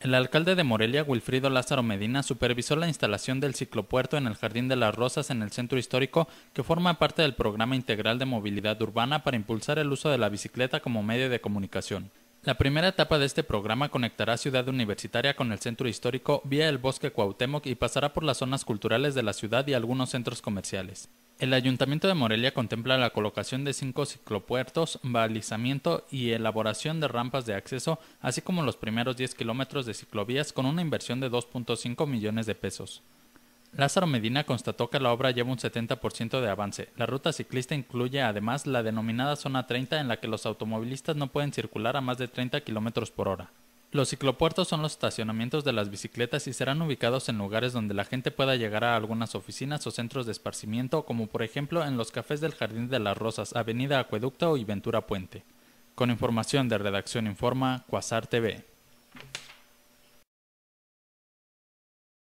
El alcalde de Morelia, Wilfrido Lázaro Medina, supervisó la instalación del ciclopuerto en el Jardín de las Rosas en el centro histórico, que forma parte del programa integral de movilidad urbana para impulsar el uso de la bicicleta como medio de comunicación. La primera etapa de este programa conectará Ciudad Universitaria con el centro histórico vía el bosque Cuauhtémoc y pasará por las zonas culturales de la ciudad y algunos centros comerciales. El Ayuntamiento de Morelia contempla la colocación de cinco ciclopuertos, balizamiento y elaboración de rampas de acceso, así como los primeros 10 kilómetros de ciclovías con una inversión de 2.5 millones de pesos. Lázaro Medina constató que la obra lleva un 70% de avance. La ruta ciclista incluye además la denominada Zona 30 en la que los automovilistas no pueden circular a más de 30 kilómetros por hora. Los ciclopuertos son los estacionamientos de las bicicletas y serán ubicados en lugares donde la gente pueda llegar a algunas oficinas o centros de esparcimiento, como por ejemplo en los cafés del Jardín de las Rosas, Avenida Acueducto y Ventura Puente. Con información de Redacción Informa, Quasar TV.